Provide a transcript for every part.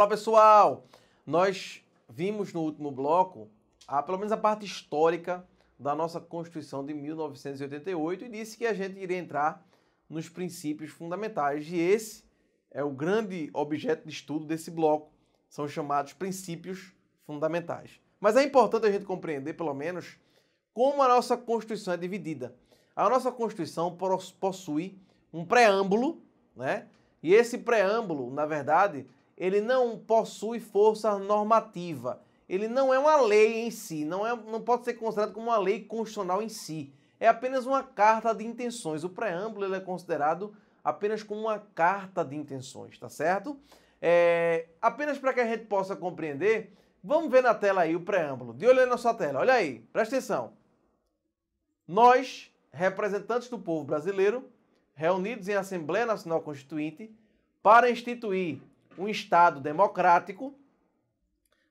Olá, pessoal! Nós vimos no último bloco, a, pelo menos a parte histórica da nossa Constituição de 1988 e disse que a gente iria entrar nos princípios fundamentais. E esse é o grande objeto de estudo desse bloco. São chamados princípios fundamentais. Mas é importante a gente compreender, pelo menos, como a nossa Constituição é dividida. A nossa Constituição possui um preâmbulo, né? E esse preâmbulo, na verdade, ele não possui força normativa. Ele não é uma lei em si, não, é, não pode ser considerado como uma lei constitucional em si. É apenas uma carta de intenções. O preâmbulo ele é considerado apenas como uma carta de intenções, tá certo? É, apenas para que a gente possa compreender, vamos ver na tela aí o preâmbulo. De olho na sua tela, olha aí, presta atenção. Nós, representantes do povo brasileiro, reunidos em Assembleia Nacional Constituinte, para instituir um Estado democrático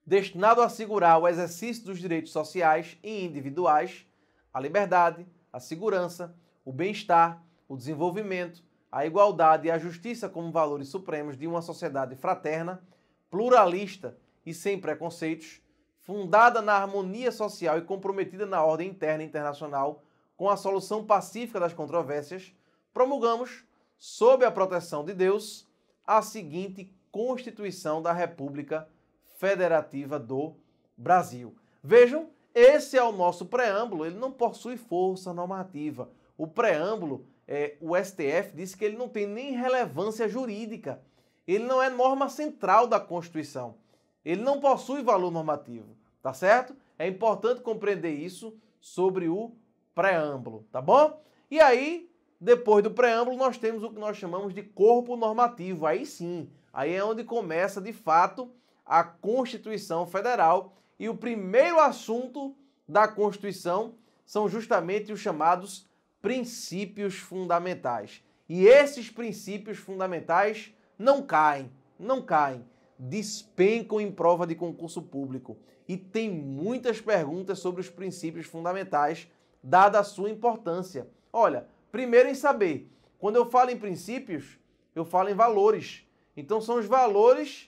destinado a assegurar o exercício dos direitos sociais e individuais, a liberdade, a segurança, o bem-estar, o desenvolvimento, a igualdade e a justiça como valores supremos de uma sociedade fraterna, pluralista e sem preconceitos, fundada na harmonia social e comprometida na ordem interna e internacional com a solução pacífica das controvérsias, promulgamos, sob a proteção de Deus, a seguinte Constituição da República Federativa do Brasil. Vejam, esse é o nosso preâmbulo, ele não possui força normativa. O preâmbulo, é, o STF disse que ele não tem nem relevância jurídica. Ele não é norma central da Constituição. Ele não possui valor normativo, tá certo? É importante compreender isso sobre o preâmbulo, tá bom? E aí, depois do preâmbulo, nós temos o que nós chamamos de corpo normativo. Aí sim, Aí é onde começa, de fato, a Constituição Federal. E o primeiro assunto da Constituição são justamente os chamados princípios fundamentais. E esses princípios fundamentais não caem, não caem, despencam em prova de concurso público. E tem muitas perguntas sobre os princípios fundamentais, dada a sua importância. Olha, primeiro em saber, quando eu falo em princípios, eu falo em valores. Então são os valores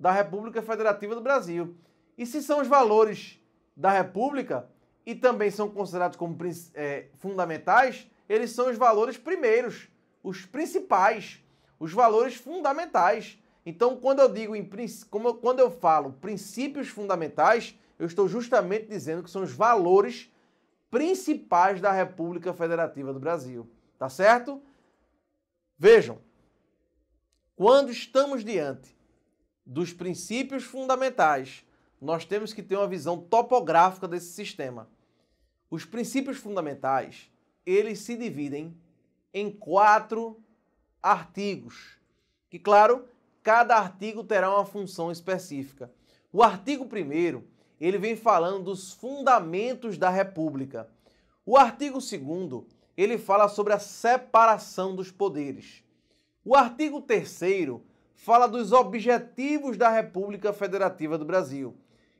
da República Federativa do Brasil. E se são os valores da República e também são considerados como é, fundamentais, eles são os valores primeiros, os principais, os valores fundamentais. Então, quando eu digo em, quando eu falo princípios fundamentais, eu estou justamente dizendo que são os valores principais da República Federativa do Brasil, tá certo? Vejam, quando estamos diante dos princípios fundamentais, nós temos que ter uma visão topográfica desse sistema. Os princípios fundamentais, eles se dividem em quatro artigos, que claro, cada artigo terá uma função específica. O artigo primeiro, ele vem falando dos fundamentos da república. O artigo segundo, ele fala sobre a separação dos poderes. O artigo 3 fala dos objetivos da República Federativa do Brasil.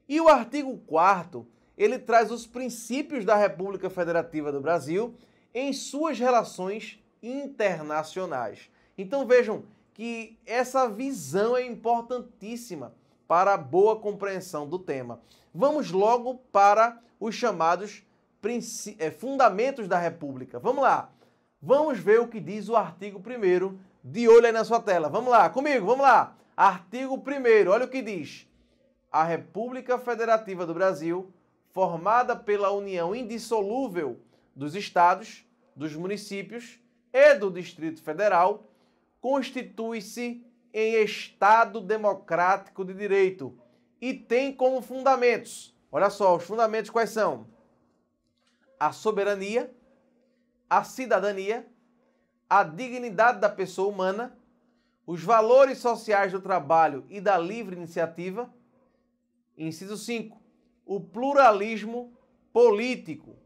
E o artigo 4 ele traz os princípios da República Federativa do Brasil em suas relações internacionais. Então vejam que essa visão é importantíssima para a boa compreensão do tema. Vamos logo para os chamados eh, fundamentos da República. Vamos lá. Vamos ver o que diz o artigo 1 de olho aí na sua tela. Vamos lá, comigo, vamos lá. Artigo 1 olha o que diz. A República Federativa do Brasil, formada pela união indissolúvel dos estados, dos municípios e do Distrito Federal, constitui-se em Estado democrático de direito e tem como fundamentos, olha só, os fundamentos quais são? A soberania, a cidadania, a dignidade da pessoa humana, os valores sociais do trabalho e da livre iniciativa. Inciso 5. O pluralismo político.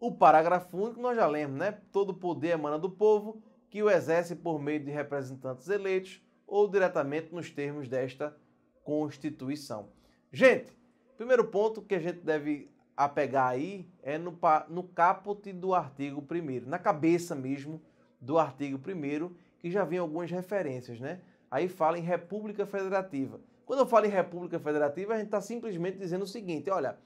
O parágrafo único nós já lemos, né? Todo poder emana do povo, que o exerce por meio de representantes eleitos ou diretamente nos termos desta Constituição. Gente, primeiro ponto que a gente deve apegar aí é no, no caput do artigo 1, na cabeça mesmo do artigo 1 que já vem algumas referências, né? Aí fala em República Federativa. Quando eu falo em República Federativa, a gente está simplesmente dizendo o seguinte: olha,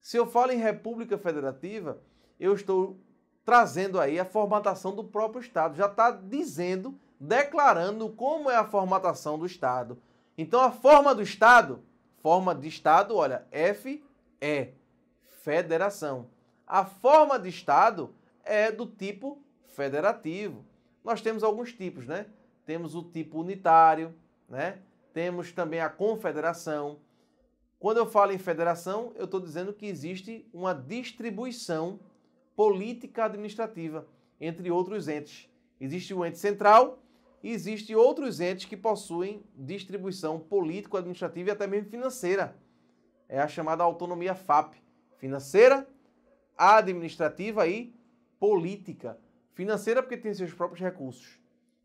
se eu falo em República Federativa, eu estou trazendo aí a formatação do próprio Estado. Já está dizendo, declarando como é a formatação do Estado. Então a forma do Estado, forma de Estado, olha, F é federação. A forma de Estado é do tipo federativo. Nós temos alguns tipos, né? Temos o tipo unitário, né? Temos também a confederação. Quando eu falo em federação, eu estou dizendo que existe uma distribuição política administrativa entre outros entes. Existe o ente central e existe outros entes que possuem distribuição político, administrativa e até mesmo financeira. É a chamada autonomia FAP, financeira, administrativa e política. Financeira, porque tem seus próprios recursos.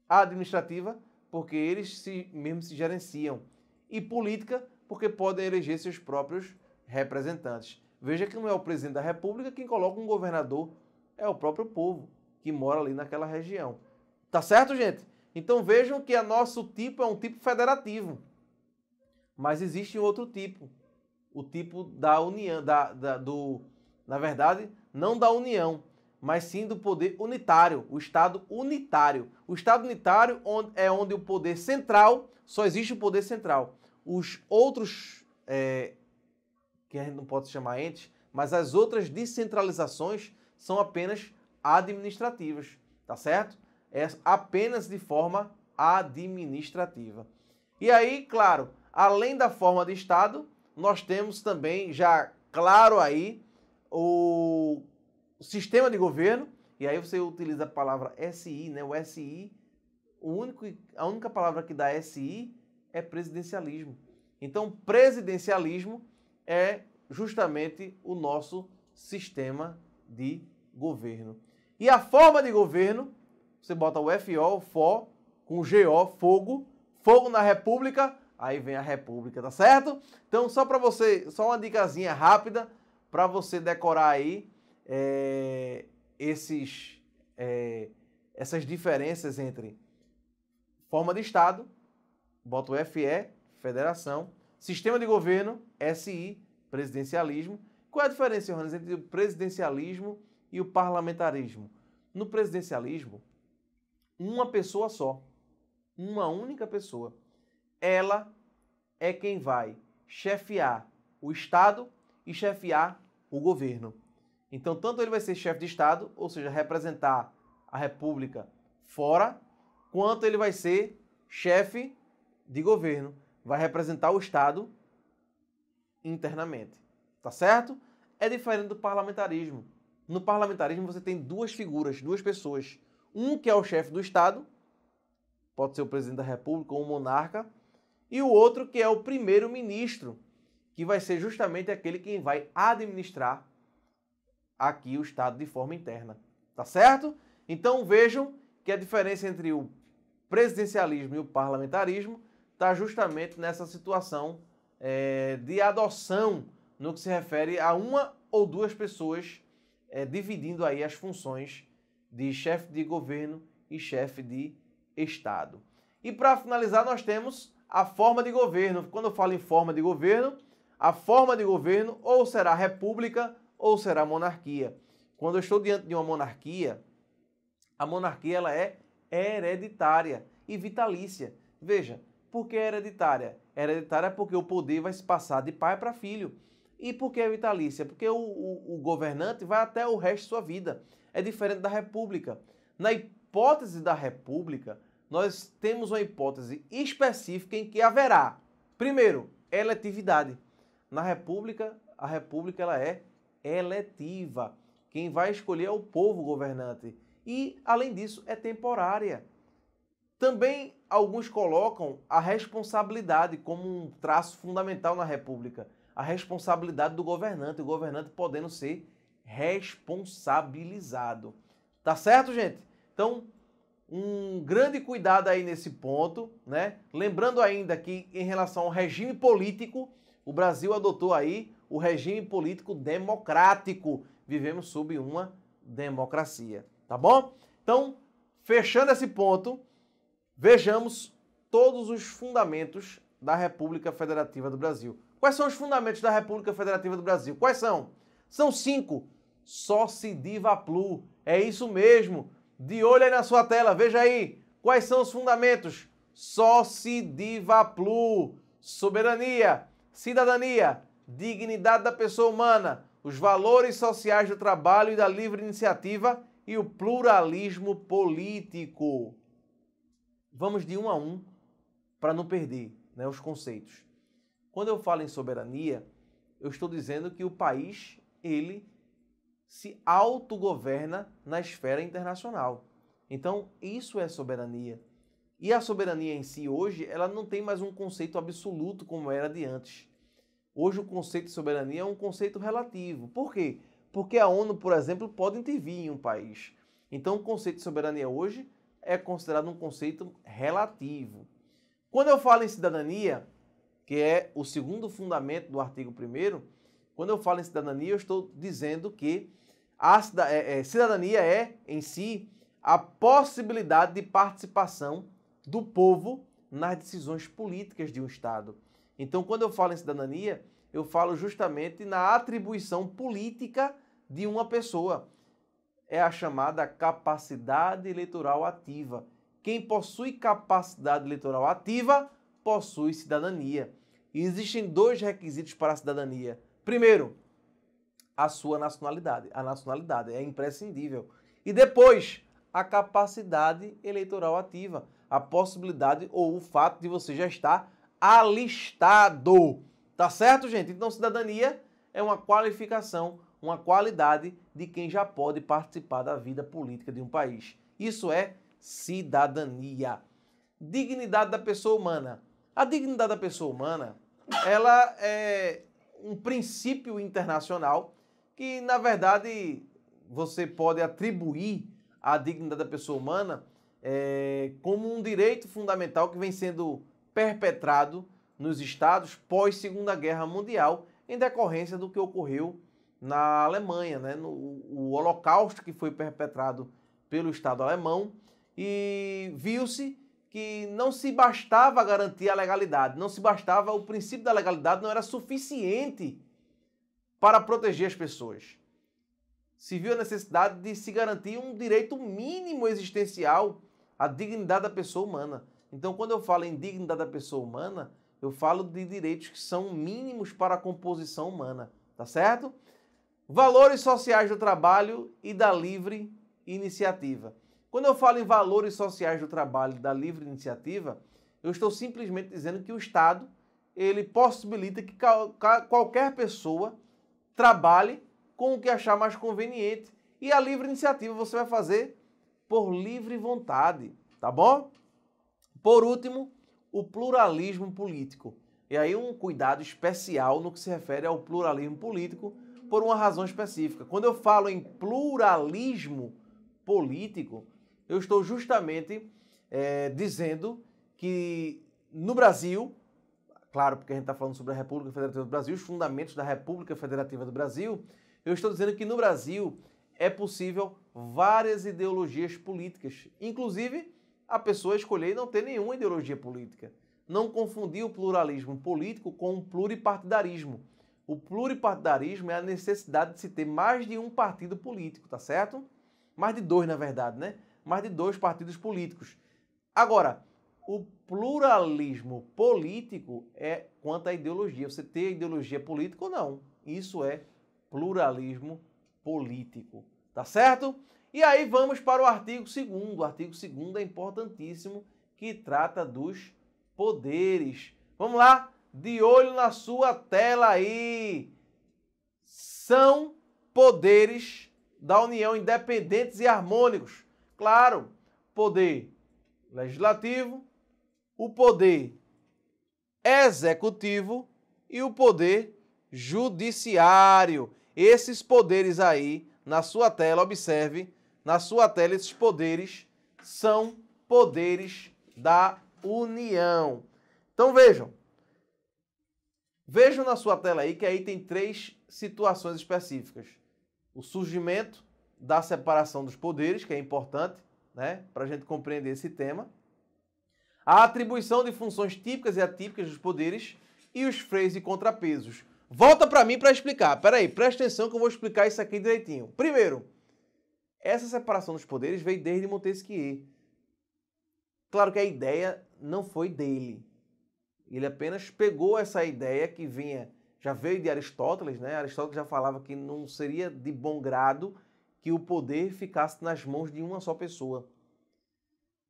A administrativa, porque eles se, mesmo se gerenciam. E política, porque podem eleger seus próprios representantes. Veja que não é o presidente da República quem coloca um governador, é o próprio povo que mora ali naquela região. Tá certo, gente? Então vejam que o nosso tipo é um tipo federativo. Mas existe outro tipo. O tipo da união, da, da, do, na verdade, não da união, mas sim do poder unitário, o Estado unitário. O Estado unitário é onde o poder central, só existe o poder central. Os outros, é, que a gente não pode chamar entes, mas as outras descentralizações são apenas administrativas, tá certo? É apenas de forma administrativa. E aí, claro, além da forma de Estado, nós temos também já claro aí o sistema de governo, e aí você utiliza a palavra SI, né? O SI, o único, a única palavra que dá SI é presidencialismo. Então, presidencialismo é justamente o nosso sistema de governo. E a forma de governo, você bota o FO, o FO, com GO, fogo, fogo na república, aí vem a república, tá certo? Então, só para você, só uma dicasinha rápida para você decorar aí é, esses, é, essas diferenças entre forma de Estado, bota o FE, federação, sistema de governo, SI, presidencialismo. Qual é a diferença, Johannes, entre o presidencialismo e o parlamentarismo? No presidencialismo, uma pessoa só, uma única pessoa, ela é quem vai chefiar o Estado e chefiar o governo. Então, tanto ele vai ser chefe de Estado, ou seja, representar a República fora, quanto ele vai ser chefe de governo, vai representar o Estado internamente. Tá certo? É diferente do parlamentarismo. No parlamentarismo você tem duas figuras, duas pessoas. Um que é o chefe do Estado, pode ser o presidente da República ou um monarca, e o outro que é o primeiro-ministro, que vai ser justamente aquele quem vai administrar aqui o Estado de forma interna. Tá certo? Então vejam que a diferença entre o presidencialismo e o parlamentarismo está justamente nessa situação é, de adoção no que se refere a uma ou duas pessoas é, dividindo aí as funções de chefe de governo e chefe de Estado. E para finalizar, nós temos a forma de governo. Quando eu falo em forma de governo, a forma de governo ou será república ou será monarquia. Quando eu estou diante de uma monarquia, a monarquia ela é hereditária e vitalícia. Veja, por que é hereditária? Hereditária porque o poder vai se passar de pai para filho. E por que é vitalícia? Porque o, o, o governante vai até o resto de sua vida. É diferente da república. Na hipótese da república, nós temos uma hipótese específica em que haverá, primeiro, eletividade. Na república, a república ela é eletiva. Quem vai escolher é o povo governante. E, além disso, é temporária. Também alguns colocam a responsabilidade como um traço fundamental na República. A responsabilidade do governante, o governante podendo ser responsabilizado. Tá certo, gente? Então, um grande cuidado aí nesse ponto, né? Lembrando ainda que em relação ao regime político, o Brasil adotou aí o regime político democrático. Vivemos sob uma democracia, tá bom? Então, fechando esse ponto, vejamos todos os fundamentos da República Federativa do Brasil. Quais são os fundamentos da República Federativa do Brasil? Quais são? São cinco. Só se divaplu. É isso mesmo. De olho aí na sua tela, veja aí. Quais são os fundamentos? Só se divaplu. Soberania, cidadania, dignidade da pessoa humana, os valores sociais do trabalho e da livre iniciativa e o pluralismo político. Vamos de um a um para não perder né, os conceitos. Quando eu falo em soberania, eu estou dizendo que o país ele se autogoverna na esfera internacional. Então, isso é soberania. E a soberania em si hoje, ela não tem mais um conceito absoluto como era de antes. Hoje o conceito de soberania é um conceito relativo. Por quê? Porque a ONU, por exemplo, pode intervir em um país. Então o conceito de soberania hoje é considerado um conceito relativo. Quando eu falo em cidadania, que é o segundo fundamento do artigo 1 quando eu falo em cidadania, eu estou dizendo que a é, é, cidadania é, em si, a possibilidade de participação do povo nas decisões políticas de um Estado. Então, quando eu falo em cidadania, eu falo justamente na atribuição política de uma pessoa. É a chamada capacidade eleitoral ativa. Quem possui capacidade eleitoral ativa possui cidadania. E existem dois requisitos para a cidadania. Primeiro, a sua nacionalidade. A nacionalidade é imprescindível. E depois, a capacidade eleitoral ativa, a possibilidade ou o fato de você já estar alistado. Tá certo, gente? Então, cidadania é uma qualificação, uma qualidade de quem já pode participar da vida política de um país. Isso é cidadania. Dignidade da pessoa humana. A dignidade da pessoa humana, ela é um princípio internacional que, na verdade, você pode atribuir à dignidade da pessoa humana é, como um direito fundamental que vem sendo perpetrado nos estados pós Segunda Guerra Mundial, em decorrência do que ocorreu na Alemanha, né? no o Holocausto que foi perpetrado pelo Estado alemão, e viu-se que não se bastava garantir a legalidade, não se bastava, o princípio da legalidade não era suficiente para proteger as pessoas. Se viu a necessidade de se garantir um direito mínimo existencial à dignidade da pessoa humana. Então, quando eu falo em dignidade da pessoa humana, eu falo de direitos que são mínimos para a composição humana, tá certo? Valores sociais do trabalho e da livre iniciativa. Quando eu falo em valores sociais do trabalho e da livre iniciativa, eu estou simplesmente dizendo que o Estado ele possibilita que qualquer pessoa trabalhe com o que achar mais conveniente e a livre iniciativa você vai fazer por livre vontade, tá bom? Por último, o pluralismo político. E aí um cuidado especial no que se refere ao pluralismo político por uma razão específica. Quando eu falo em pluralismo político, eu estou justamente é, dizendo que no Brasil, claro, porque a gente está falando sobre a República Federativa do Brasil, os fundamentos da República Federativa do Brasil, eu estou dizendo que no Brasil é possível várias ideologias políticas, inclusive a pessoa escolher não ter nenhuma ideologia política. Não confundir o pluralismo político com o pluripartidarismo. O pluripartidarismo é a necessidade de se ter mais de um partido político, tá certo? Mais de dois, na verdade, né? Mais de dois partidos políticos. Agora, o pluralismo político é quanto à ideologia. Você ter ideologia política ou não. Isso é pluralismo político. Tá certo? E aí vamos para o artigo 2 O artigo 2 é importantíssimo, que trata dos poderes. Vamos lá? De olho na sua tela aí. São poderes da União independentes e harmônicos. Claro, poder legislativo, o poder executivo e o poder judiciário. Esses poderes aí, na sua tela, observe, na sua tela, esses poderes são poderes da união. Então vejam. Vejam na sua tela aí que aí tem três situações específicas. O surgimento da separação dos poderes, que é importante, né, para a gente compreender esse tema. A atribuição de funções típicas e atípicas dos poderes e os freios e contrapesos. Volta para mim para explicar. Espera aí, presta atenção que eu vou explicar isso aqui direitinho. Primeiro, essa separação dos poderes veio desde Montesquieu. Claro que a ideia não foi dele. Ele apenas pegou essa ideia que vinha, já veio de Aristóteles, né? Aristóteles já falava que não seria de bom grado que o poder ficasse nas mãos de uma só pessoa.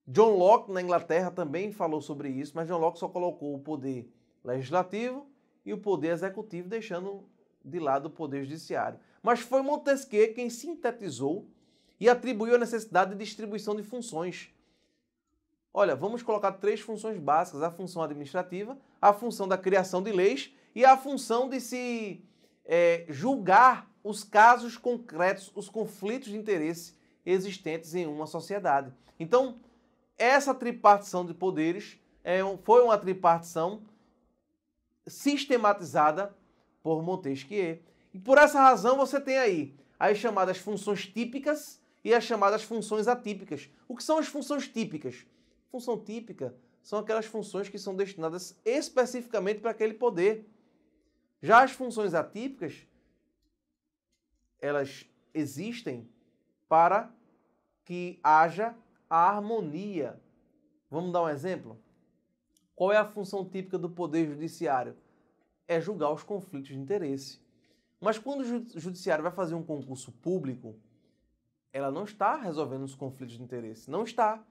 John Locke, na Inglaterra, também falou sobre isso, mas John Locke só colocou o poder legislativo e o poder executivo, deixando de lado o poder judiciário. Mas foi Montesquieu quem sintetizou e atribuiu a necessidade de distribuição de funções. Olha, vamos colocar três funções básicas: a função administrativa, a função da criação de leis e a função de se é, julgar os casos concretos, os conflitos de interesse existentes em uma sociedade. Então, essa tripartição de poderes é, foi uma tripartição sistematizada por Montesquieu. E por essa razão você tem aí as chamadas funções típicas, e as é chamadas funções atípicas. O que são as funções típicas? Função típica são aquelas funções que são destinadas especificamente para aquele poder. Já as funções atípicas, elas existem para que haja a harmonia. Vamos dar um exemplo? Qual é a função típica do poder judiciário? É julgar os conflitos de interesse. Mas quando o judiciário vai fazer um concurso público, ela não está resolvendo os conflitos de interesse. Não está.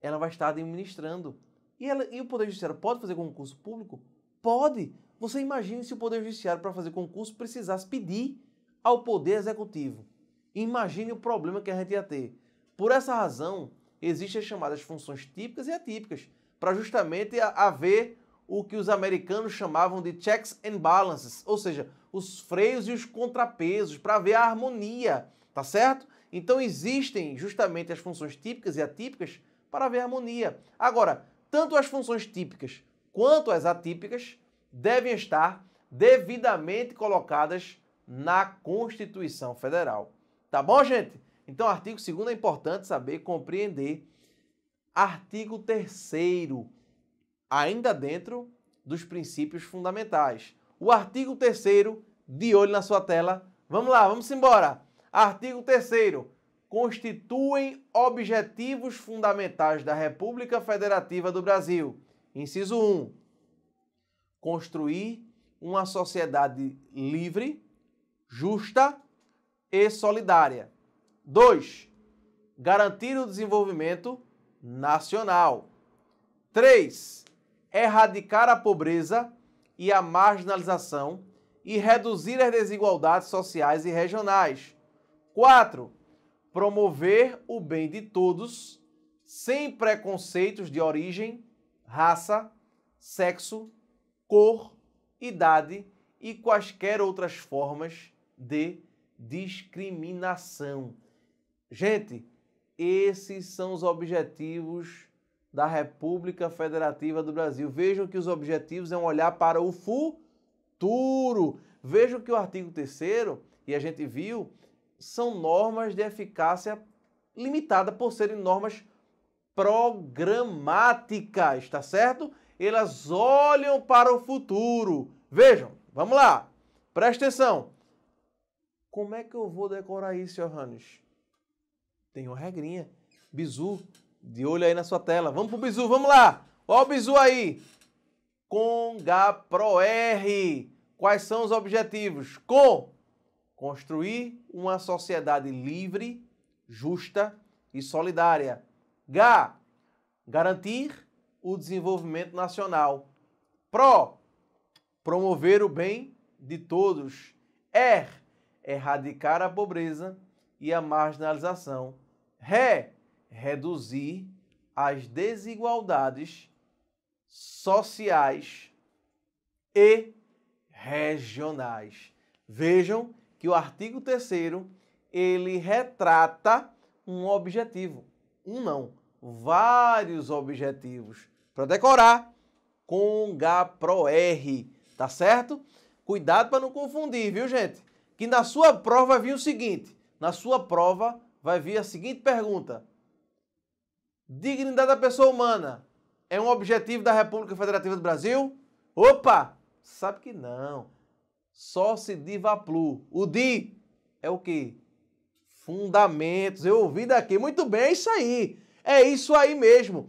Ela vai estar administrando. E, ela, e o Poder Judiciário pode fazer concurso público? Pode! Você imagine se o Poder Judiciário, para fazer concurso, precisasse pedir ao Poder Executivo. Imagine o problema que a gente ia ter. Por essa razão, existem as chamadas funções típicas e atípicas, para justamente haver o que os americanos chamavam de checks and balances, ou seja, os freios e os contrapesos, para ver a harmonia, tá certo? Então existem justamente as funções típicas e atípicas para haver harmonia. Agora, tanto as funções típicas quanto as atípicas devem estar devidamente colocadas na Constituição Federal. Tá bom, gente? Então, artigo 2 é importante saber compreender. Artigo 3 ainda dentro dos princípios fundamentais. O artigo 3 de olho na sua tela. Vamos lá, vamos embora. Artigo 3 Constituem objetivos fundamentais da República Federativa do Brasil. Inciso 1. Construir uma sociedade livre, justa e solidária. 2. Garantir o desenvolvimento nacional. 3. Erradicar a pobreza e a marginalização e reduzir as desigualdades sociais e regionais. 4. Promover o bem de todos, sem preconceitos de origem, raça, sexo, cor, idade e quaisquer outras formas de discriminação. Gente, esses são os objetivos da República Federativa do Brasil. Vejam que os objetivos é um olhar para o futuro. Vejam que o artigo 3 e a gente viu, são normas de eficácia limitada por serem normas programáticas, tá certo? Elas olham para o futuro. Vejam, vamos lá. Presta atenção. Como é que eu vou decorar isso, Johannes? Tem uma regrinha. Bizu, de olho aí na sua tela. Vamos pro bizu, vamos lá. Olha o bizu aí. Conga Pro R. Quais são os objetivos? Com Construir uma sociedade livre, justa e solidária. G. Garantir o desenvolvimento nacional. Pro. Promover o bem de todos. R. Erradicar a pobreza e a marginalização. Ré Reduzir as desigualdades sociais e regionais. Vejam que o artigo 3 ele retrata um objetivo, um não, vários objetivos. Para decorar, pro r tá certo? Cuidado para não confundir, viu, gente? Que na sua prova vai vir o seguinte, na sua prova vai vir a seguinte pergunta. Dignidade da pessoa humana é um objetivo da República Federativa do Brasil? Opa, sabe que não se divaplu. O di é o quê? Fundamentos. Eu ouvi daqui. Muito bem, é isso aí. É isso aí mesmo.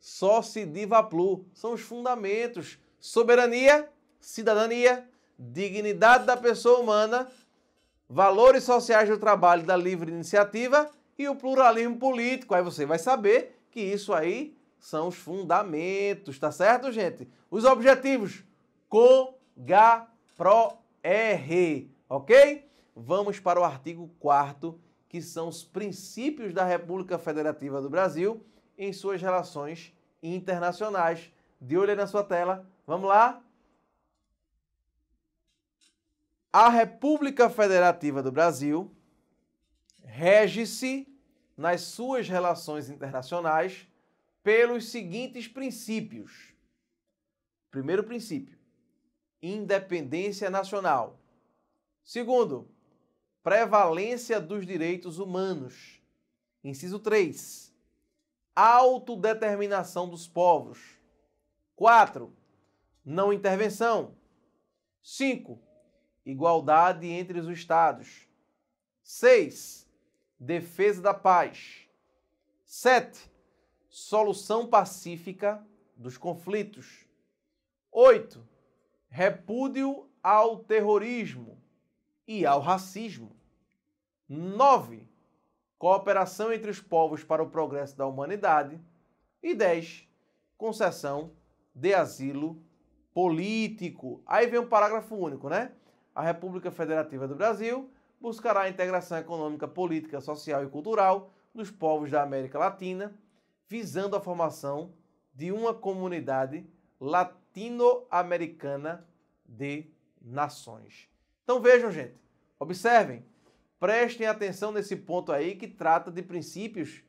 se divaplu. São os fundamentos. Soberania, cidadania, dignidade da pessoa humana, valores sociais do trabalho da livre iniciativa e o pluralismo político. Aí você vai saber que isso aí são os fundamentos, tá certo, gente? Os objetivos: com, ga, pro, R, ok? Vamos para o artigo 4 que são os princípios da República Federativa do Brasil em suas relações internacionais. De olho aí na sua tela, vamos lá? A República Federativa do Brasil rege-se nas suas relações internacionais pelos seguintes princípios. Primeiro princípio: independência nacional. Segundo, prevalência dos direitos humanos. Inciso 3. Autodeterminação dos povos. 4. Não intervenção. 5. Igualdade entre os estados. 6. Defesa da paz. 7. Solução pacífica dos conflitos. 8 repúdio ao terrorismo e ao racismo. 9. Cooperação entre os povos para o progresso da humanidade. E 10. Concessão de asilo político. Aí vem um parágrafo único, né? A República Federativa do Brasil buscará a integração econômica, política, social e cultural dos povos da América Latina, visando a formação de uma comunidade latina Latino-Americana de Nações. Então vejam, gente, observem, prestem atenção nesse ponto aí que trata de princípios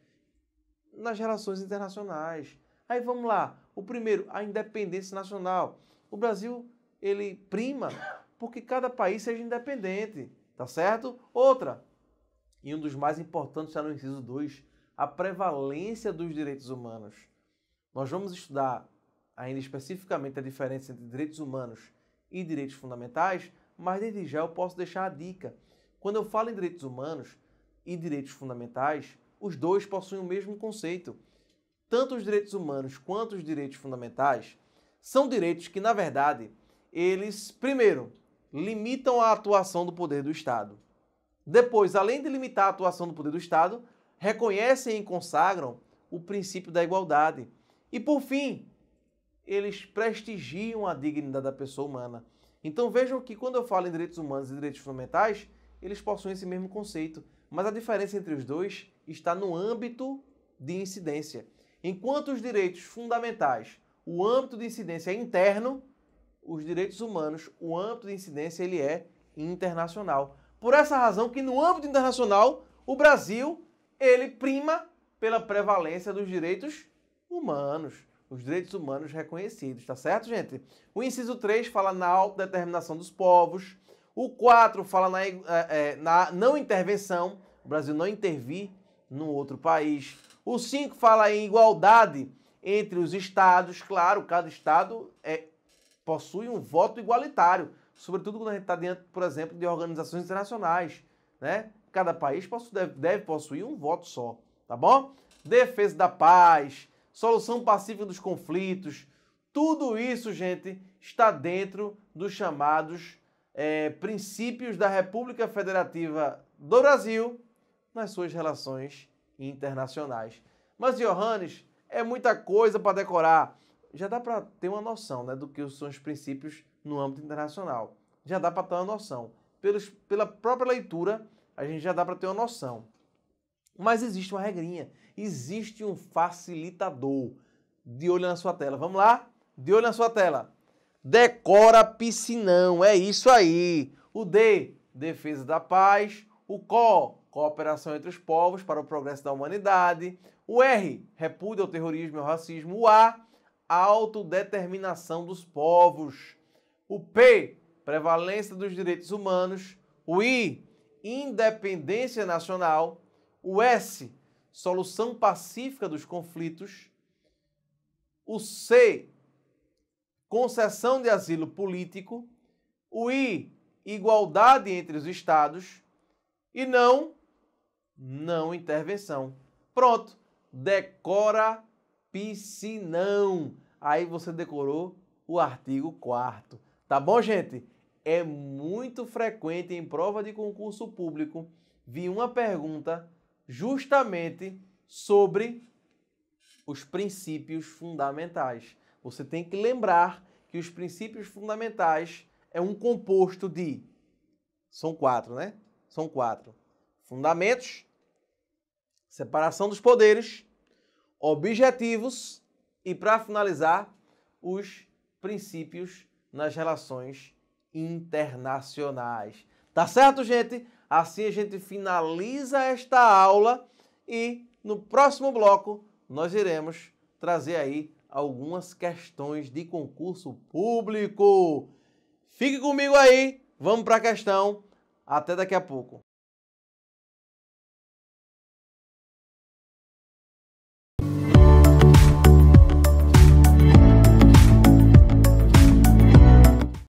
nas relações internacionais. Aí vamos lá, o primeiro, a independência nacional. O Brasil, ele prima porque cada país seja independente, tá certo? Outra, e um dos mais importantes está no inciso 2, a prevalência dos direitos humanos. Nós vamos estudar ainda especificamente a diferença entre direitos humanos e direitos fundamentais, mas desde já eu posso deixar a dica. Quando eu falo em direitos humanos e direitos fundamentais, os dois possuem o mesmo conceito. Tanto os direitos humanos quanto os direitos fundamentais são direitos que, na verdade, eles, primeiro, limitam a atuação do poder do Estado. Depois, além de limitar a atuação do poder do Estado, reconhecem e consagram o princípio da igualdade. E, por fim, eles prestigiam a dignidade da pessoa humana. Então vejam que quando eu falo em direitos humanos e direitos fundamentais, eles possuem esse mesmo conceito, mas a diferença entre os dois está no âmbito de incidência. Enquanto os direitos fundamentais, o âmbito de incidência é interno, os direitos humanos, o âmbito de incidência ele é internacional. Por essa razão que no âmbito internacional, o Brasil, ele prima pela prevalência dos direitos humanos os direitos humanos reconhecidos, tá certo, gente? O inciso 3 fala na autodeterminação dos povos, o 4 fala na, é, é, na não intervenção, o Brasil não intervir num outro país. O 5 fala em igualdade entre os estados, claro, cada estado é, possui um voto igualitário, sobretudo quando a gente está dentro, por exemplo, de organizações internacionais, né? Cada país deve, deve possuir um voto só, tá bom? Defesa da paz, solução pacífica dos conflitos. Tudo isso, gente, está dentro dos chamados é, princípios da República Federativa do Brasil nas suas relações internacionais. Mas, Johannes, é muita coisa para decorar. Já dá para ter uma noção né, do que são os princípios no âmbito internacional. Já dá para ter uma noção. Pelos, pela própria leitura, a gente já dá para ter uma noção. Mas existe uma regrinha existe um facilitador. De olho na sua tela. Vamos lá? De olho na sua tela. Decora piscinão, é isso aí. O D, defesa da paz. O CO, cooperação entre os povos para o progresso da humanidade. O R, repúdio ao terrorismo e ao racismo. O A, autodeterminação dos povos. O P, prevalência dos direitos humanos. O I, independência nacional. O S, solução pacífica dos conflitos. O C, concessão de asilo político. O I, igualdade entre os estados. E não, não intervenção. Pronto, decora piscinão. Aí você decorou o artigo 4 Tá bom, gente? É muito frequente em prova de concurso público vir uma pergunta justamente sobre os princípios fundamentais. Você tem que lembrar que os princípios fundamentais é um composto de são quatro, né? São quatro. Fundamentos, separação dos poderes, objetivos e, para finalizar, os princípios nas relações internacionais. Tá certo, gente? Assim a gente finaliza esta aula e no próximo bloco nós iremos trazer aí algumas questões de concurso público. Fique comigo aí, vamos para a questão. Até daqui a pouco.